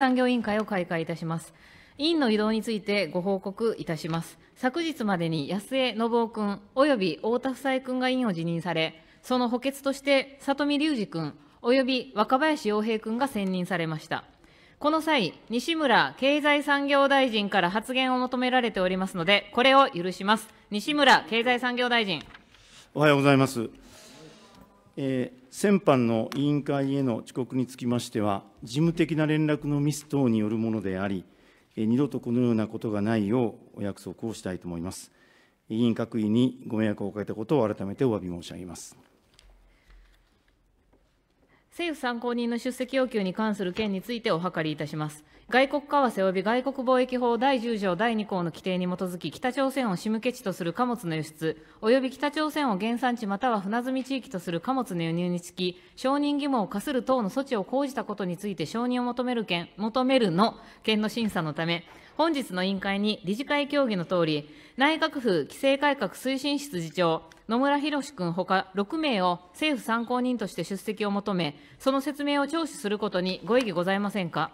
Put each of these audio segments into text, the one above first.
産業委員会を開会いたします。委員の移動についてご報告いたします。昨日までに安江信夫君及び太田夫妻君が委員を辞任され、その補欠として里見隆二君及び若林洋平君が選任されました。この際、西村経済産業大臣から発言を求められておりますので、これを許します。西村経済産業大臣。おはようございます。えー、先般の委員会への遅刻につきましては、事務的な連絡のミス等によるものであり、えー、二度とこのようなことがないようお約束をしたいと思います。委員各位にご迷惑をかけたことを改めてお詫び申し上げます。政府参考人の出席要求に関する件についてお諮りいたします。外国為替及び外国貿易法第10条第2項の規定に基づき、北朝鮮を仕向け地とする貨物の輸出、及び北朝鮮を原産地または船積み地域とする貨物の輸入につき、承認義務を課する等の措置を講じたことについて承認を求める件、求めるの件の審査のため、本日の委員会に理事会協議のとおり、内閣府規制改革推進室次長、野村博君ほか6名を政府参考人として出席を求め、その説明を聴取することにご異議ございませんか。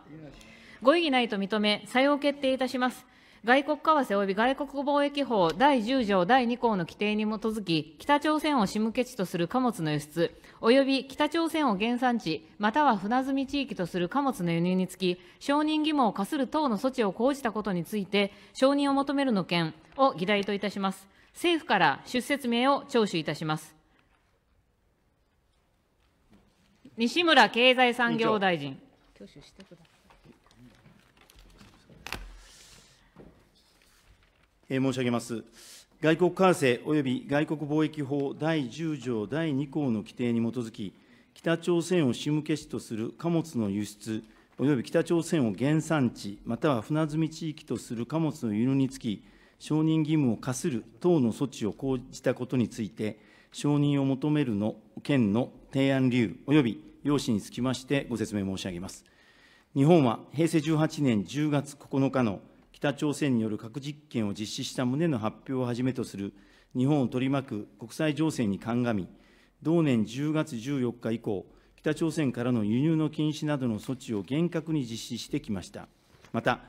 ご異議ないと認め、採用決定いたします。外国為替及び外国貿易法第10条第2項の規定に基づき、北朝鮮を仕向け地とする貨物の輸出、及び北朝鮮を原産地、または船積み地域とする貨物の輸入につき、承認義務を課する等の措置を講じたことについて、承認を求めるの件を議題といたします。政府から出説明を聴取いたします。西村経済産業大臣。挙手してください申し上げます。外国為替および外国貿易法第10条第2項の規定に基づき、北朝鮮を仕向け師とする貨物の輸出、および北朝鮮を原産地、または船積み地域とする貨物の輸入につき、承認義務を課する等の措置を講じたことについて、承認を求めるの件の提案理由及び要旨につきましてご説明申し上げます。日本は平成18年10月9日の北朝鮮による核実験を実施した旨の発表をはじめとする日本を取り巻く国際情勢に鑑み、同年10月14日以降、北朝鮮からの輸入の禁止などの措置を厳格に実施してきました。また、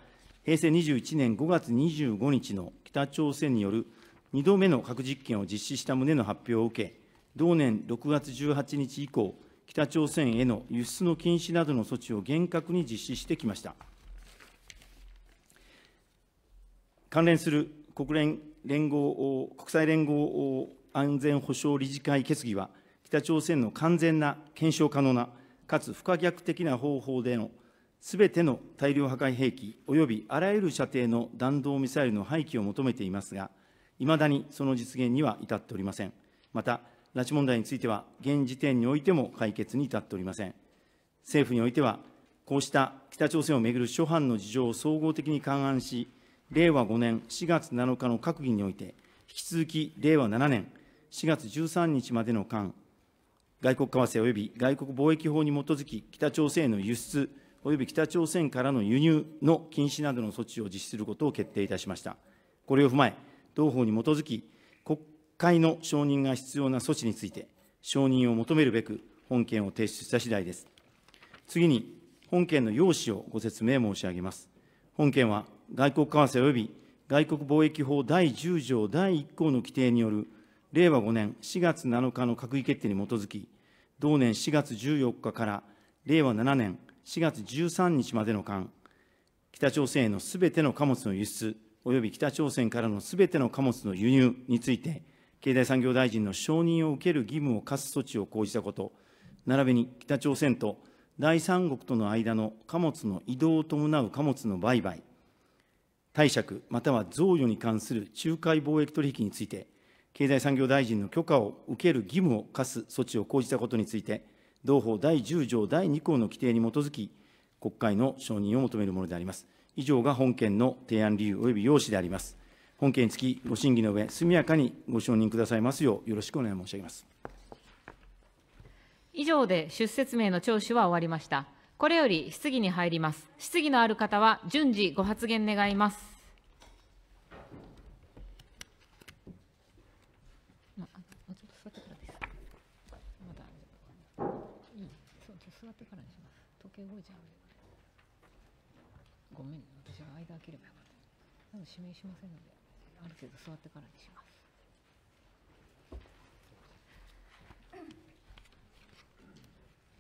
平成21年5月25日の北朝鮮による2度目の核実験を実施した旨の発表を受け、同年6月18日以降、北朝鮮への輸出の禁止などの措置を厳格に実施してきました。関連する国連連合国際連合安全保障理事会決議は、北朝鮮の完全な、検証可能な、かつ不可逆的な方法でのすべての大量破壊兵器およびあらゆる射程の弾道ミサイルの廃棄を求めていますが、いまだにその実現には至っておりません。また、拉致問題については、現時点においても解決に至っておりません。政府においては、こうした北朝鮮をめぐる諸般の事情を総合的に勘案し、令和5年4月7日の閣議において、引き続き令和7年4月13日までの間、外国為替及び外国貿易法に基づき、北朝鮮への輸出及び北朝鮮からの輸入の禁止などの措置を実施することを決定いたしました。これを踏まえ、同法に基づき、国会の承認が必要な措置について、承認を求めるべく、本件を提出した次第です。次に、本件の要旨をご説明申し上げます。本件は外国為替及び外国貿易法第10条第1項の規定による令和5年4月7日の閣議決定に基づき、同年4月14日から令和7年4月13日までの間、北朝鮮へのすべての貨物の輸出、および北朝鮮からのすべての貨物の輸入について、経済産業大臣の承認を受ける義務を課す措置を講じたこと、並びに北朝鮮と第三国との間の貨物の移動を伴う貨物の売買、貸借または贈与に関する仲介貿易取引について、経済産業大臣の許可を受ける義務を課す措置を講じたことについて、同法第10条第2項の規定に基づき、国会の承認を求めるものであります。以上が本件の提案理由及び要旨であります。本件につき、ご審議の上、速やかにご承認くださいますよう、よろしくお願い申し上げます。以上で出説明の聴取は終わりました。これより質疑に入ります。質疑のある方は順次ご発言願います。ごめん、私は間開ければよかった。指名しませんので、ある程度座ってからにします。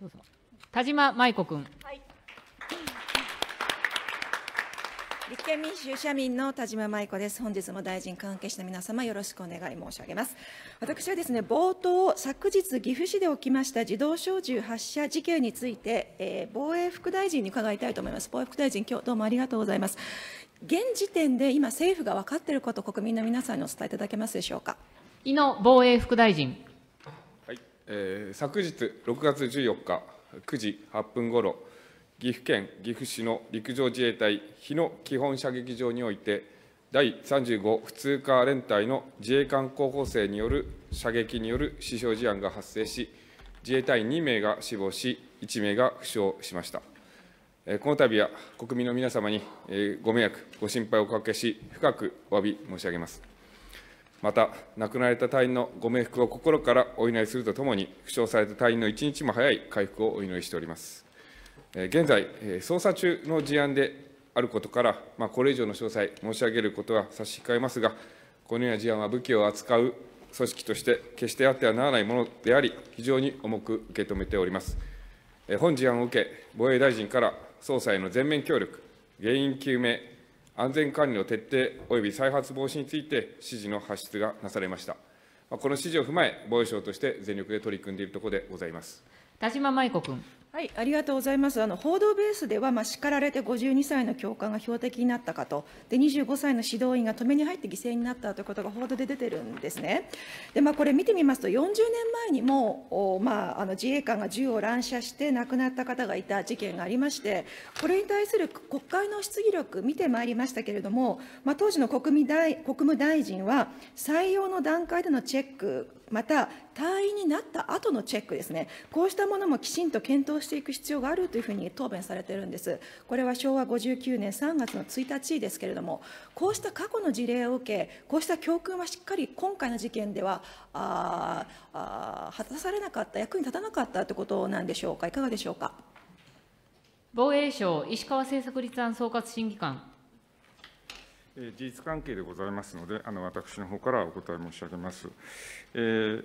どうぞ田島舞子君、はい、立憲民主社民の田島舞子です本日も大臣関係者の皆様よろしくお願い申し上げます私はですね冒頭昨日岐阜市で起きました自動小銃発射事件について、えー、防衛副大臣に伺いたいと思います防衛副大臣今日どうもありがとうございます現時点で今政府が分かっていること国民の皆さんにお伝えいただけますでしょうか井野防衛副大臣えー、昨日6月14日9時8分ごろ、岐阜県岐阜市の陸上自衛隊日野基本射撃場において、第35普通科連隊の自衛官候補生による射撃による死傷事案が発生し、自衛隊2名が死亡し、1名が負傷しました。この度は国民の皆様にご迷惑、ご心配をおかけし、深くお詫び申し上げます。また、亡くなられた隊員のご冥福を心からお祈りするとともに、負傷された隊員の一日も早い回復をお祈りしております。現在、捜査中の事案であることから、まあ、これ以上の詳細、申し上げることは差し控えますが、このような事案は武器を扱う組織として、決してあってはならないものであり、非常に重く受け止めております。本事案を受け、防衛大臣から捜査への全面協力、原因究明、安全管理の徹底および再発防止について指示の発出がなされました。この指示を踏まえ、防衛省として全力で取り組んでいるところでございます。田島舞子君。はい、ありがとうございます。あの報道ベースでは、まあ、叱られて52歳の教官が標的になったかと、で25歳の指導員が止めに入って犠牲になったということが報道で出てるんですね。で、まあ、これ見てみますと、40年前にも、まあ、あの自衛官が銃を乱射して亡くなった方がいた事件がありまして、これに対する国会の質疑力、見てまいりましたけれども、まあ、当時の国民大国務大臣は、採用の段階でのチェック、また退院になった後のチェックですね、こうしたものもきちんと検討していく必要があるというふうに答弁されてるんです。これは昭和59年3月の1日ですけれども、こうした過去の事例を受け、こうした教訓はしっかり今回の事件ではああ果たされなかった、役に立たなかったということなんでしょうか、いかがでしょうか。防衛省石川政策立案総括審議官事実関係でございますので、あの私の方からお答え申し上げます。えー、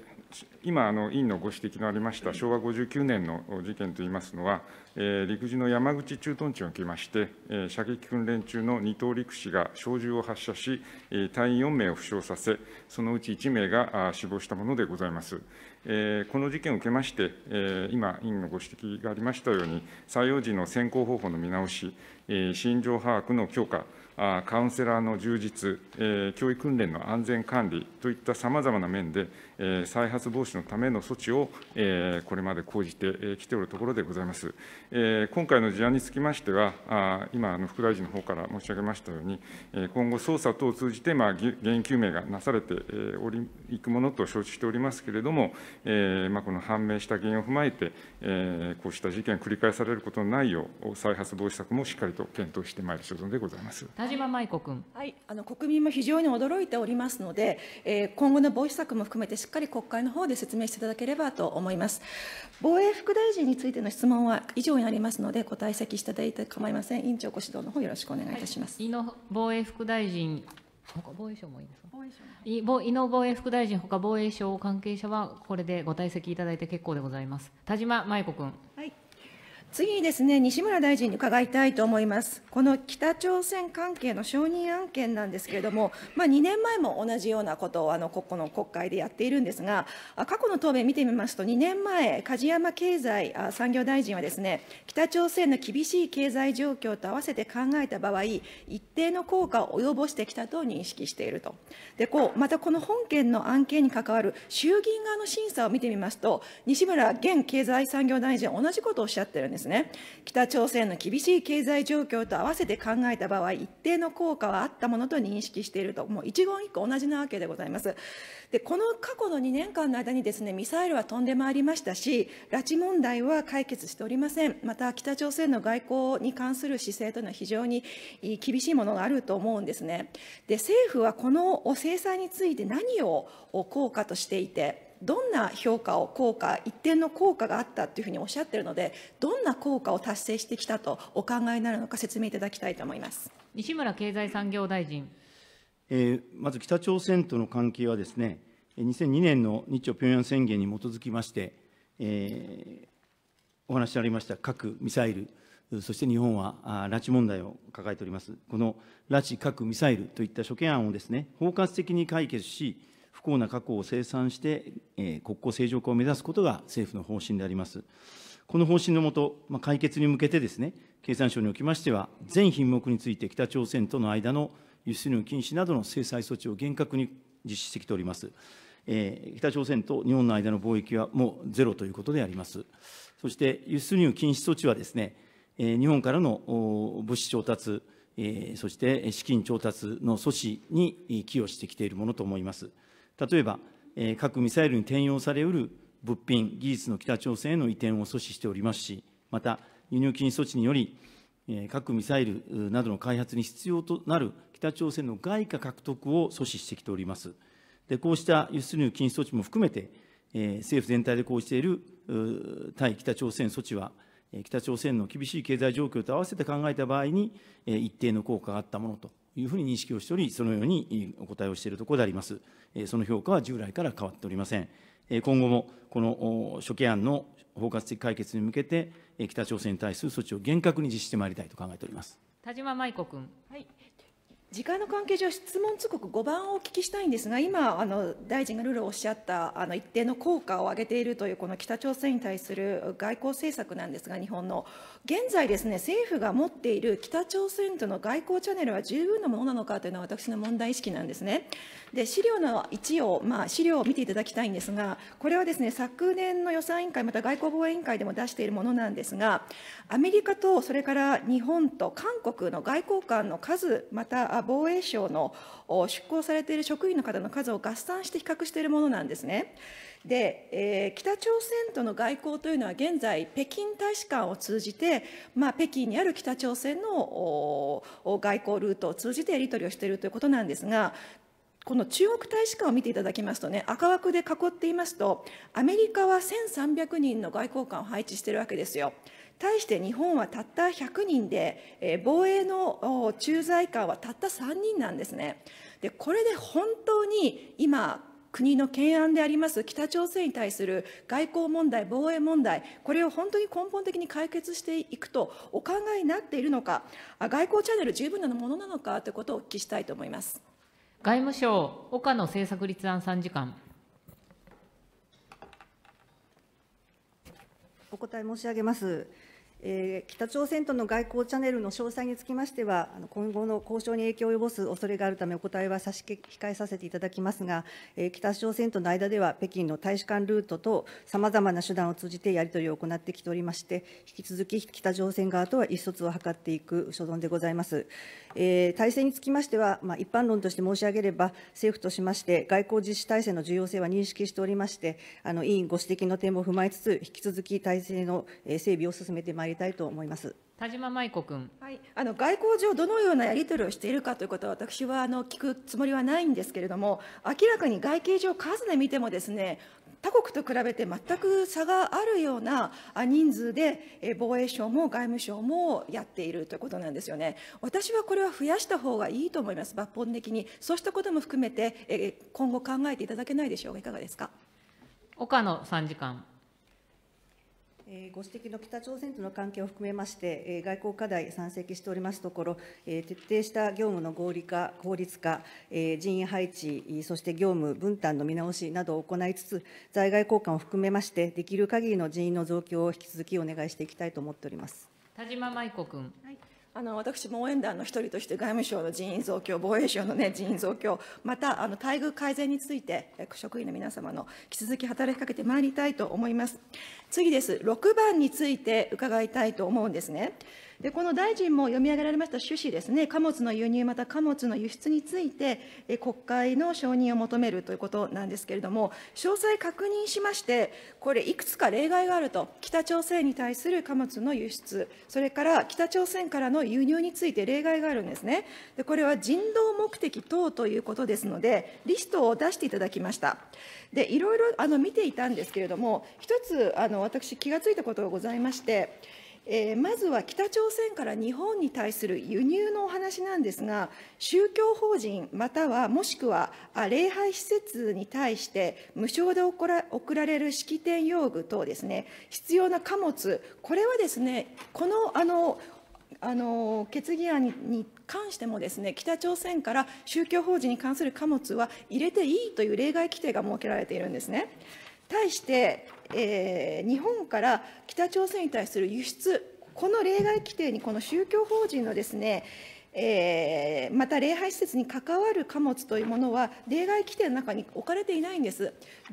今委員のご指摘のありました昭和59年の事件といいますのは、えー、陸自の山口駐屯地におきまして、えー、射撃訓練中の2等陸士が小銃を発射し、え隊員4名を負傷させ、そのうち1名が死亡したものでございます。えこの事件を受けまして、え今、委員のご指摘がありましたように、採用時の選考方法の見直し、えー、心情把握の強化、カウンセラーの充実、教育訓練の安全管理といったさまざまな面で、再発防止のための措置をこれまで講じてきておるところでございます。今回の事案につきましては、今、副大臣の方から申し上げましたように、今後、捜査等を通じて原因究明がなされておりいくものと承知しておりますけれども、この判明した原因を踏まえて、こうした事件繰り返されることのないよう、再発防止策もしっかりと検討してまいる所存でございます田島舞子君。はい、あの国民も非常に驚いておりますので、今後の防止策も含めてしっかり国会の方で説明していただければと思います。防衛副大臣についての質問は以上になりますので、ご退席していただいて構いません。委員長ご指導の方よろしくお願いいたします。はい、防衛副大臣ほか防衛省もいいですか井野防衛副大臣、ほか防衛省関係者は、これでご退席いただいて結構でございます。田島麻衣子君。はい次にですね、西村大臣に伺いたいと思います。この北朝鮮関係の承認案件なんですけれども、まあ、2年前も同じようなことをあのここの国会でやっているんですが、過去の答弁見てみますと、2年前、梶山経済産業大臣はですね、北朝鮮の厳しい経済状況と合わせて考えた場合、一定の効果を及ぼしてきたと認識していると。で、こう、またこの本件の案件に関わる衆議院側の審査を見てみますと、西村現経済産業大臣は同じことをおっしゃってるんです。ですね。北朝鮮の厳しい経済状況と合わせて考えた場合、一定の効果はあったものと認識していると、もう一言一句同じなわけでございます。で、この過去の2年間の間にですね、ミサイルは飛んでまいりましたし、拉致問題は解決しておりません。また、北朝鮮の外交に関する姿勢というのは非常に厳しいものがあると思うんですね。で、政府はこの制裁について何を効果としていて、どんな評価を効果一定の効果があったというふうにおっしゃっているのでどんな効果を達成してきたとお考えになるのか説明いただきたいと思います西村経済産業大臣、えー、まず北朝鮮との関係はですね2002年の日朝平壌宣言に基づきまして、えー、お話ありました核・ミサイルそして日本は拉致問題を抱えております、この拉致、核、ミサイルといった諸懸案をです、ね、包括的に解決し、不幸な過去を清算して、え国交正常化を目指すことが政府の方針であります。この方針のもと、まあ、解決に向けてですね、経産省におきましては、全品目について北朝鮮との間の輸出入禁止などの制裁措置を厳格に実施してきております。えー、北朝鮮と日本の間の貿易はもうゼロということであります。そして輸出入禁止措置はですね、えー、日本からの物資調達、えー、そして資金調達の阻止に寄与してきているものと思います。例えば、えー、核・ミサイルに転用されうる物品、技術の北朝鮮への移転を阻止しておりますし、また、輸入禁止措置により、えー、核・ミサイルなどの開発に必要となる北朝鮮の外貨獲得を阻止してきております。でこうした輸出入禁止措置も含めて、えー、政府全体で講じている対北朝鮮措置は、北朝鮮の厳しい経済状況と合わせて考えた場合に、一定の効果があったものというふうに認識をしており、そのようにお答えをしているところであります。その評価は従来から変わっておりません。今後もこの諸懸案の包括的解決に向けて、北朝鮮に対する措置を厳格に実施してまいりたいと考えております。田島舞子君。はい時間の関係上、質問通告5番をお聞きしたいんですが、今、あの大臣がルールをおっしゃったあの一定の効果を上げているという、この北朝鮮に対する外交政策なんですが、日本の、現在ですね、政府が持っている北朝鮮との外交チャンネルは十分なものなのかというのは、私の問題意識なんですね。で、資料の1を、まあ、資料を見ていただきたいんですが、これはですね、昨年の予算委員会、また外交防衛委員会でも出しているものなんですが、アメリカとそれから日本と韓国の外交官の数、また、防衛省の出向されている職員の方の数を合算して比較しているものなんですね。で、えー、北朝鮮との外交というのは現在、北京大使館を通じて、まあ、北京にある北朝鮮の外交ルートを通じてやり取りをしているということなんですが、この中国大使館を見ていただきますとね、赤枠で囲っていますと、アメリカは1300人の外交官を配置しているわけですよ。対して日本はたった100人で、えー、防衛の駐在官はたった3人なんですね。で、これで本当に今、国の懸案であります北朝鮮に対する外交問題、防衛問題、これを本当に根本的に解決していくとお考えになっているのか、外交チャンネル十分なものなのかということをお聞きしたいと思います。外務省岡野政策立案参事官お答え申し上げます。えー、北朝鮮との外交チャンネルの詳細につきましては、今後の交渉に影響を及ぼす恐れがあるため、お答えは差し控えさせていただきますが、えー、北朝鮮との間では、北京の大使館ルートとさまざまな手段を通じてやり取りを行ってきておりまして、引き続き北朝鮮側とは意思疎通を図っていく所存でございます。えー、体制につきましては、まあ、一般論として申し上げれば、政府としまして、外交実施体制の重要性は認識しておりまして、あの委員ご指摘の点も踏まえつつ、引き続き体制の整備を進めてまいりりたいと思います。田島舞子君、はい、あの外交上、どのようなやり取りをしているかということは、私はあの聞くつもりはないんですけれども、明らかに外形上、数で見てもですね、他国と比べて全く差があるような人数で、防衛省も外務省もやっているということなんですよね。私はこれは増やした方がいいと思います、抜本的に。そうしたことも含めて、今後考えていただけないでしょうか、いかがですか。岡野参事官。ご指摘の北朝鮮との関係を含めまして、外交課題、山積しておりますところ、徹底した業務の合理化、効率化、人員配置、そして業務分担の見直しなどを行いつつ、在外交換を含めまして、できる限りの人員の増強を引き続きお願いしていきたいと思っております田島舞子君。はいあの私も応援団の一人として外務省の人員増強、防衛省の、ね、人員増強、またあの待遇改善について、職員の皆様の引き続き働きかけてまいりたいと思います。次です、6番について伺いたいと思うんですね。でこの大臣も読み上げられました趣旨ですね、貨物の輸入、また貨物の輸出について、国会の承認を求めるということなんですけれども、詳細確認しまして、これ、いくつか例外があると、北朝鮮に対する貨物の輸出、それから北朝鮮からの輸入について例外があるんですね。でこれは人道目的等ということですので、リストを出していただきました。でいろいろあの見ていたんですけれども、一つあの私、気がついたことがございまして、えー、まずは北朝鮮から日本に対する輸入のお話なんですが、宗教法人またはもしくは礼拝施設に対して無償で送られる式典用具等ですね、必要な貨物、これはですね、このあのあの決議案に関してもですね北朝鮮から宗教法人に関する貨物は入れていいという例外規定が設けられているんですね。対してえー、日本から北朝鮮に対する輸出、この例外規定に、この宗教法人のですね、えー、また礼拝施設に関わる貨物というものは、例外規定の中に置かれていないんです。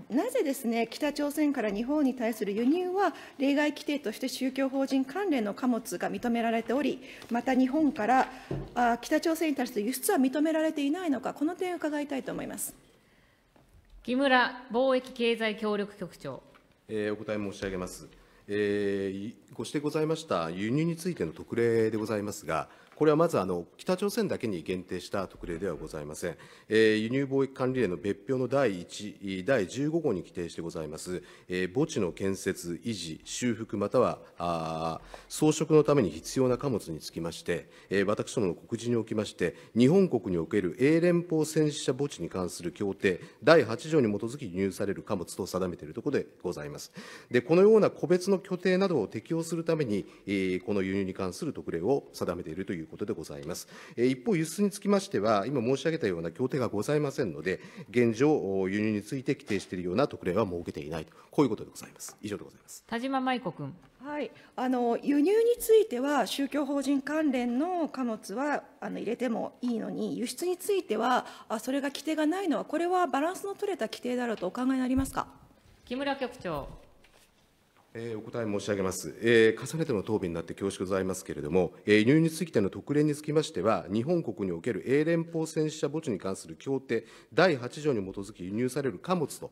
なぜですね、北朝鮮から日本に対する輸入は、例外規定として宗教法人関連の貨物が認められており、また日本からあ北朝鮮に対する輸出は認められていないのか、この点を伺いたいと思います。木村貿易経済協力局長。えー、お答え申し上げます。えー、ご指摘ございました輸入についての特例でございますが、これはまずあの北朝鮮だけに限定した特例ではございません、えー、輸入貿易管理令の別表の第1第15号に規定してございます、えー、墓地の建設維持修復または装飾のために必要な貨物につきまして、えー、私どもの告示におきまして日本国における英連邦戦死者墓地に関する協定第8条に基づき輸入される貨物と定めているところでございますでこのような個別の拠点などを適用するために、えー、この輸入に関する特例を定めているといういうことでございます。一方、輸出につきましては、今申し上げたような協定がございませんので、現状、輸入について規定しているような特例は設けていないと、こういうことでございます。以上でございます。田島舞子君。はい、あの輸入については、宗教法人関連の貨物はあの入れてもいいのに、輸出についてはあ、それが規定がないのは、これはバランスの取れた規定だろうとお考えになりますか木村局長。えお答え申し上げます、えー、重ねての答弁になって恐縮ございますけれども、えー、輸入についての特例につきましては、日本国における英連邦戦死者墓地に関する協定第8条に基づき輸入される貨物と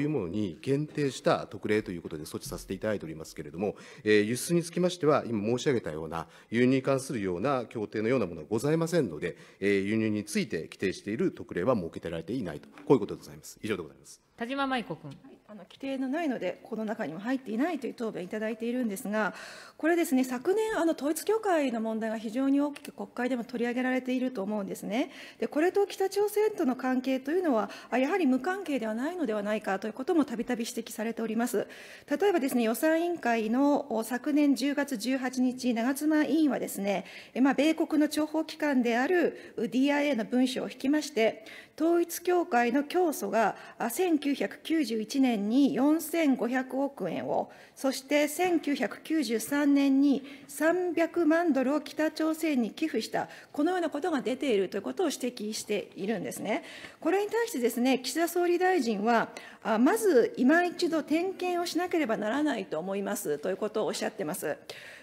いうものに限定した特例ということで措置させていただいておりますけれども、えー、輸出につきましては、今申し上げたような、輸入に関するような協定のようなものはございませんので、えー、輸入について規定している特例は設けてられていないと、こういうことでございます。以上でございます田島舞子君。あの規定のないので、この中にも入っていないという答弁いただいているんですが、これですね、昨年、あの統一教会の問題が非常に大きく国会でも取り上げられていると思うんですね。で、これと北朝鮮との関係というのは、やはり無関係ではないのではないかということもたびたび指摘されております。例えばですね、予算委員会の昨年10月18日、長妻委員はですね、まあ、米国の諜報機関である DIA の文書を引きまして、統一教会の教祖が1991年年に4500億円を、そして1993年に300万ドルを北朝鮮に寄付した、このようなことが出ているということを指摘しているんですね。これに対してですね、岸田総理大臣は、あまず今一度点検をしなければならないと思いますということをおっしゃってます。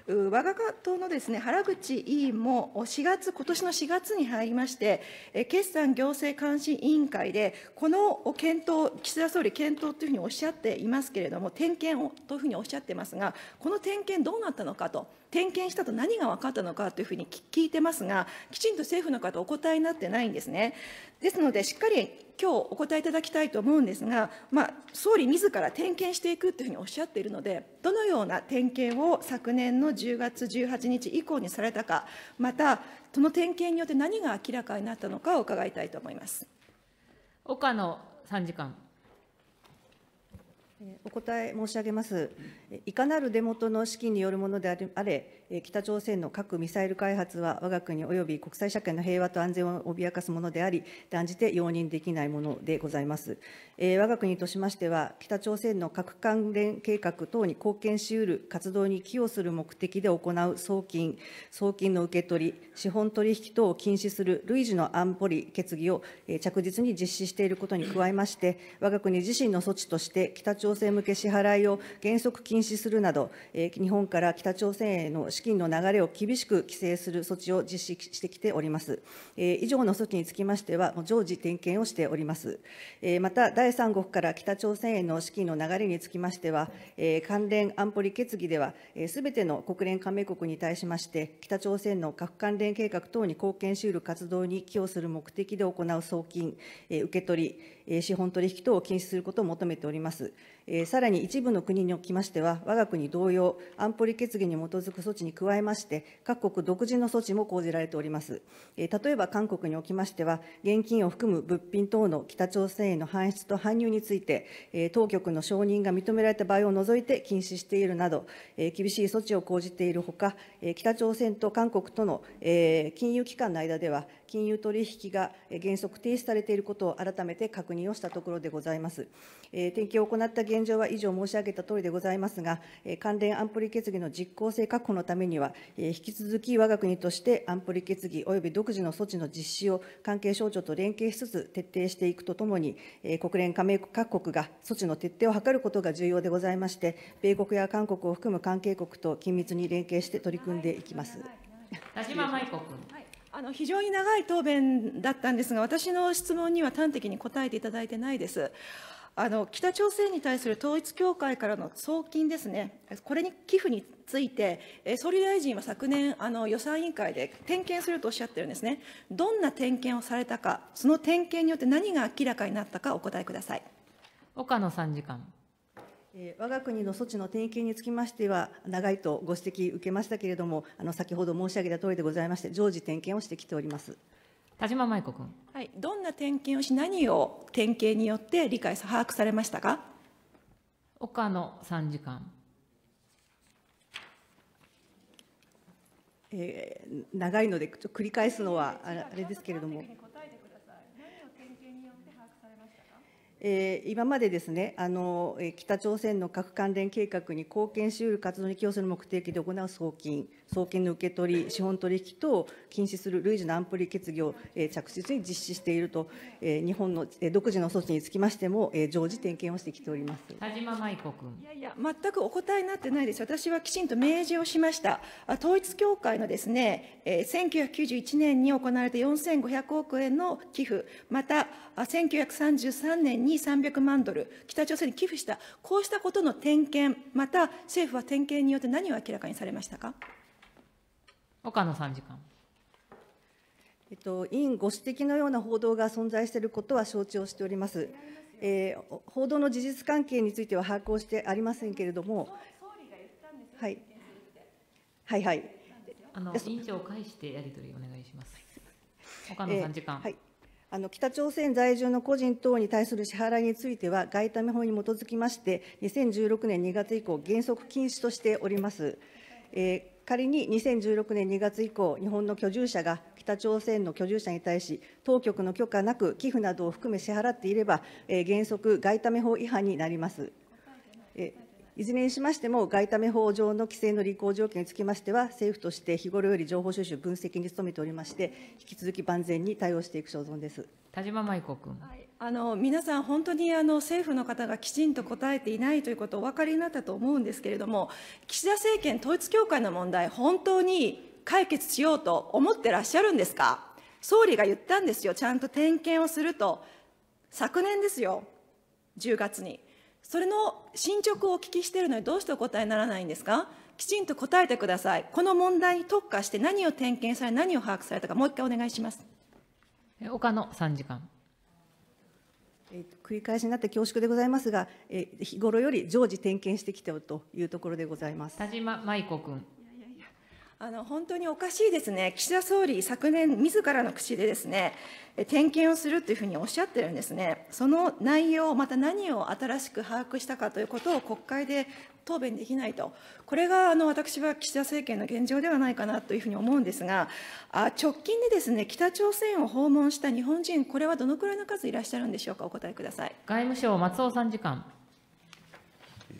我が党のですね、原口委員も4月、ことしの4月に入りまして、決算行政監視委員会で、この検討、岸田総理、検討というふうにおっしゃっていますけれども、点検をというふうにおっしゃってますが、この点検、どうなったのかと。点検したと何が分かったのかというふうに聞いてますが、きちんと政府の方、お答えになってないんですね。ですので、しっかり今日お答えいただきたいと思うんですが、まあ、総理自ら点検していくというふうにおっしゃっているので、どのような点検を昨年の10月18日以降にされたか、また、その点検によって何が明らかになったのかを伺いたいと思います。岡野参事官。お答え申し上げます。いかなる出元の資金によるものであれ、北朝鮮の核・ミサイル開発は、我が国および国際社会の平和と安全を脅かすものであり、断じて容認できないものでございます。我が国としましては、北朝鮮の核関連計画等に貢献しうる活動に寄与する目的で行う送金、送金の受け取り、資本取引等を禁止する類似の安保理決議を着実に実施していることに加えまして、我が国自身の措置として、北朝鮮向け支払いを原則禁止止するなど、日本から北朝鮮への資金の流れを厳しく規制する措置を実施してきております。以上の措置につきましては、常時点検をしております。また、第三国から北朝鮮への資金の流れにつきましては、関連安保理決議では、すべての国連加盟国に対しまして、北朝鮮の核関連計画等に貢献しうる活動に寄与する目的で行う送金、受け取り、資本取引等を禁止することを求めております。さらに一部の国におきましては、我が国同様、安保理決議に基づく措置に加えまして、各国独自の措置も講じられております。例えば韓国におきましては、現金を含む物品等の北朝鮮への搬出と搬入について、当局の承認が認められた場合を除いて禁止しているなど、厳しい措置を講じているほか、北朝鮮と韓国との金融機関の間では、金融取引が原則停止されていることを改めて確認をしたところでございます。点検を行った現状は以上申し上げたとおりでございますが、関連安保理決議の実効性確保のためには、引き続き我が国として安保理決議及び独自の措置の実施を関係省庁と連携しつつ徹底していくとともに、国連加盟各国が措置の徹底を図ることが重要でございまして、米国や韓国を含む関係国と緊密に連携して取り組んでいきます。田島舞子君。あの非常に長い答弁だったんですが、私の質問には端的に答えていただいてないです。あの北朝鮮に対する統一教会からの送金ですね、これに寄付について、総理大臣は昨年、あの予算委員会で点検するとおっしゃってるんですね、どんな点検をされたか、その点検によって何が明らかになったか、お答えください岡野参事官。我が国の措置の点検につきましては、長いとご指摘受けましたけれども、あの先ほど申し上げたとおりでございまして、常時点検をしてきております田島舞子君、はい、どんな点検をし、何を点検によって理解、把握されましたか岡野参事官。えー、長いので、繰り返すのはあれですけれども。今までですねあの北朝鮮の核関連計画に貢献しうる活動に寄与する目的で行う送金、送金の受け取り、資本取引等を禁止する類似の安保理決議を、着実に実施していると、日本の、独自の措置につきましても、常時点検をしてきております田島舞子君。いやいや、全くお答えになってないです、私はきちんと明示をしました、統一教会のですね、1991年に行われた4500億円の寄付、また、1933年に300万ドル、北朝鮮に寄付した、こうしたことの点検、また政府は点検によって何を明らかにされましたか。岡野参事官えっと、委員ご指摘のような報道が存在していることは承知をしております。えー、報道の事実関係については把握をしてありませんけれども、はい、はいはいあの委員長を介してやり取りお願いします。岡野参事官、えー、はいあの北朝鮮在住の個人等に対する支払いについては、外為法に基づきまして、2016年2月以降、原則禁止としております。えー、仮に2016年2月以降、日本の居住者が北朝鮮の居住者に対し、当局の許可なく寄付などを含め支払っていれば、えー、原則、外為法違反になります。えーいずれにしましても、外為法上の規制の履行条件につきましては、政府として日頃より情報収集、分析に努めておりまして、引き続き万全に対応していく所存です田島舞子君。はいあの皆さん、本当にあの政府の方がきちんと答えていないということをお分かりになったと思うんですけれども、岸田政権、統一教会の問題、本当に解決しようと思ってらっしゃるんですか、総理が言ったんですよ、ちゃんと点検をすると、昨年ですよ、10月に。それの進捗をお聞きしているのにどうしてお答えにならないんですかきちんと答えてください。この問題に特化して何を点検され、何を把握されたか、もう一回お願いします。岡野3時間。え繰り返しになって恐縮でございますが、え日頃より常時点検してきておるというところでございます。田島舞子君。あの本当におかしいですね、岸田総理、昨年、自らの口でですね、点検をするというふうにおっしゃってるんですね、その内容、また何を新しく把握したかということを国会で答弁できないと、これがあの私は岸田政権の現状ではないかなというふうに思うんですが、あ直近でですね北朝鮮を訪問した日本人、これはどのくらいの数いらっしゃるんでしょうか、お答えください外務省、松尾参事官。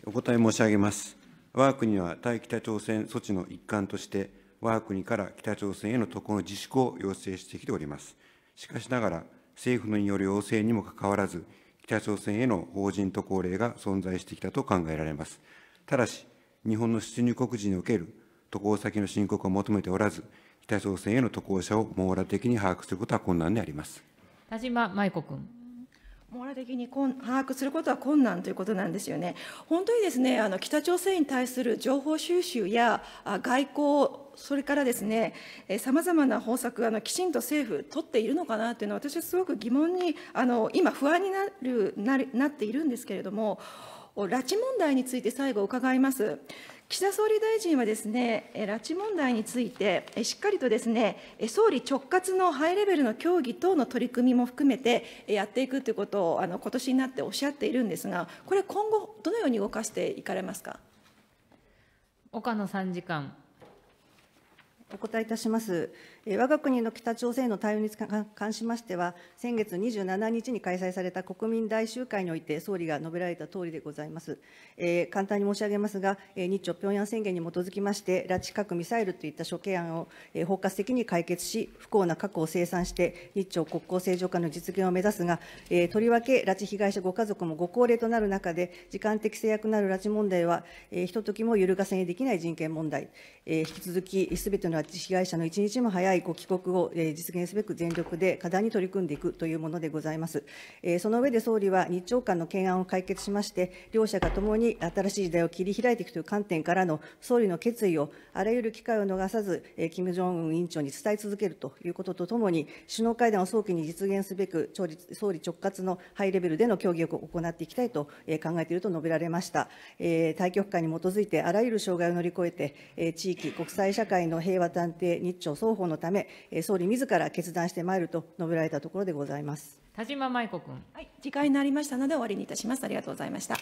お答え申し上げます。我が国は対北朝鮮措置の一環として、我が国から北朝鮮への渡航の自粛を要請してきております。しかしながら、政府による要請にもかかわらず、北朝鮮への法人渡航令が存在してきたと考えられます。ただし、日本の出入国時における渡航先の申告を求めておらず、北朝鮮への渡航者を網羅的に把握することは困難であります。田島舞子君。網羅的に把握することは困難ということなんですよね。本当にですね、あの北朝鮮に対する情報収集や外交、それからですね、さまざまな方策、あのきちんと政府、取っているのかなというのは、私はすごく疑問に、あの今、不安になるななっているんですけれども、拉致問題について最後伺います。岸田総理大臣はですね、拉致問題について、しっかりとですね、総理直轄のハイレベルの協議等の取り組みも含めてやっていくということを、あの今年になっておっしゃっているんですが、これ、今後、どのように動かしていかれますか。岡野参事官。お答えいたします。我が国の北朝鮮への対応に関しましては、先月27日に開催された国民大集会において、総理が述べられたとおりでございます。簡単に申し上げますが、日朝平壌宣言に基づきまして、拉致核ミサイルといった諸懸案を包括的に解決し、不幸な過去を清算して、日朝国交正常化の実現を目指すが、とりわけ拉致被害者ご家族もご高齢となる中で、時間的制約のある拉致問題は、ひとときも揺るがせにできない人権問題、引き続きすべての被害者の一日も早いご帰国を実現すべく全力で課題に取り組んでいくというものでございます。その上で総理は日朝間の懸案を解決しまして、両者がともに新しい時代を切り開いていくという観点からの総理の決意をあらゆる機会を逃さず、金正恩委員長に伝え続けるということとともに、首脳会談を早期に実現すべく、総理直轄のハイレベルでの協議を行っていきたいと考えていると述べられました。大局観に基づいて、あらゆる障害を乗り越えて、地域、国際社会の平和探偵、日朝双方のため、総理自ら決断してまいると述べられたところでございます。田島舞子君。はい、次回になりましたので終わりにいたします。ありがとうございました。